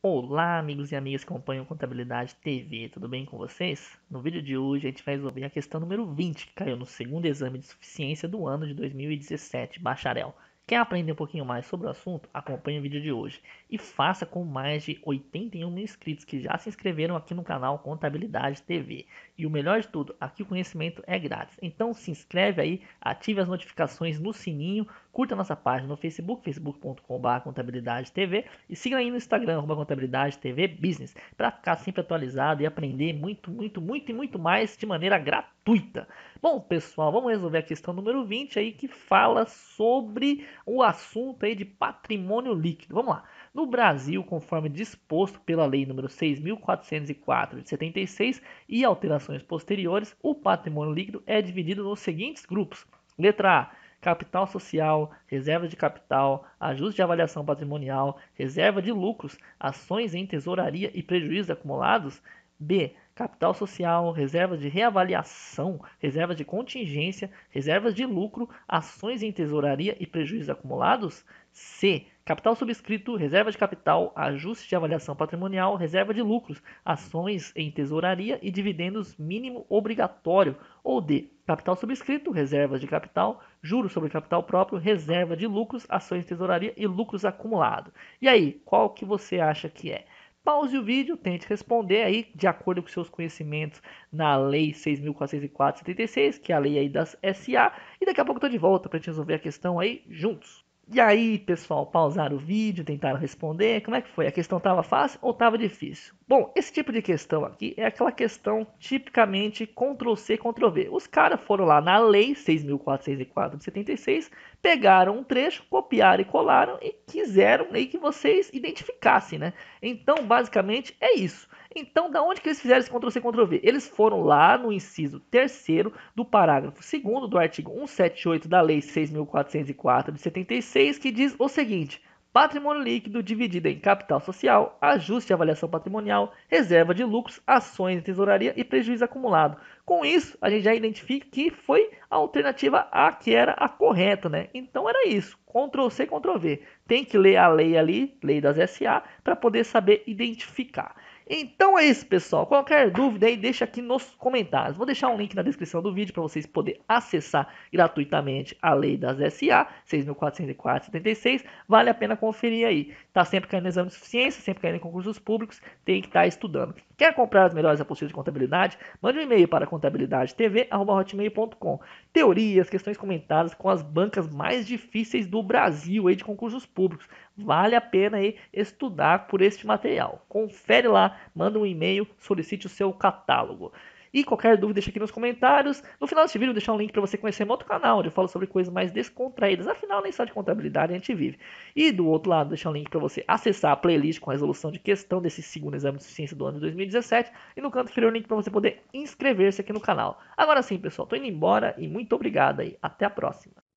Olá, amigos e amigas que acompanham Contabilidade TV, tudo bem com vocês? No vídeo de hoje a gente vai resolver a questão número 20, que caiu no segundo exame de suficiência do ano de 2017, bacharel. Quer aprender um pouquinho mais sobre o assunto? Acompanhe o vídeo de hoje e faça com mais de 81 mil inscritos que já se inscreveram aqui no canal Contabilidade TV. E o melhor de tudo, aqui o conhecimento é grátis. Então se inscreve aí, ative as notificações no sininho, curta nossa página no Facebook, facebook.com.br Contabilidade TV e siga aí no Instagram, Contabilidade TV Business, para ficar sempre atualizado e aprender muito, muito, muito e muito mais de maneira gratuita gratuita. Bom, pessoal, vamos resolver a questão número 20 aí que fala sobre o assunto aí de patrimônio líquido. Vamos lá. No Brasil, conforme disposto pela Lei nº 6404 de 76 e alterações posteriores, o patrimônio líquido é dividido nos seguintes grupos: letra A, capital social, reserva de capital, ajuste de avaliação patrimonial, reserva de lucros, ações em tesouraria e prejuízos acumulados. B, capital social, reservas de reavaliação, reservas de contingência, reservas de lucro, ações em tesouraria e prejuízos acumulados? C. Capital subscrito, reserva de capital, ajuste de avaliação patrimonial, reserva de lucros, ações em tesouraria e dividendos mínimo obrigatório. Ou D. Capital subscrito, reservas de capital, juros sobre capital próprio, reserva de lucros, ações em tesouraria e lucros acumulados. E aí, qual que você acha que é? pause o vídeo, tente responder aí de acordo com seus conhecimentos na lei 6.404/76, que é a lei aí das SA, e daqui a pouco eu tô de volta para gente resolver a questão aí juntos. E aí, pessoal, pausaram o vídeo, tentaram responder. Como é que foi? A questão estava fácil ou estava difícil? Bom, esse tipo de questão aqui é aquela questão tipicamente Ctrl-C, Ctrl-V. Os caras foram lá na lei 6.404 de 76, pegaram um trecho, copiaram e colaram e quiseram meio que vocês identificassem, né? Então, basicamente, é isso. Então, da onde que eles fizeram esse Ctrl-C, Ctrl-V? Eles foram lá no inciso terceiro do parágrafo segundo do artigo 178 da Lei 6.404 de 76, que diz o seguinte, patrimônio líquido dividido em capital social, ajuste e avaliação patrimonial, reserva de lucros, ações em tesouraria e prejuízo acumulado. Com isso, a gente já identifica que foi a alternativa A que era a correta, né? Então era isso, Ctrl C, Ctrl V. Tem que ler a lei ali, lei das SA, para poder saber identificar. Então é isso, pessoal. Qualquer dúvida aí, deixa aqui nos comentários. Vou deixar um link na descrição do vídeo para vocês poderem acessar gratuitamente a lei das SA, 6.404-76. Vale a pena conferir aí. Está sempre caindo em exame de suficiência, sempre caindo em concursos públicos, tem que estar tá estudando. Quer comprar as melhores apostilas de contabilidade? Mande um e-mail para contabilidadetv.com. Teorias, questões comentadas com as bancas mais difíceis do Brasil aí de concursos públicos. Vale a pena aí estudar por este material. Confere lá, manda um e-mail, solicite o seu catálogo. E qualquer dúvida, deixa aqui nos comentários. No final deste vídeo, vou deixar um link para você conhecer meu outro canal, onde eu falo sobre coisas mais descontraídas. Afinal, nem só de contabilidade a gente vive. E do outro lado, deixar um link para você acessar a playlist com a resolução de questão desse segundo exame de ciência do ano de 2017. E no canto inferior, o link para você poder inscrever-se aqui no canal. Agora sim, pessoal, estou indo embora e muito obrigado aí. Até a próxima.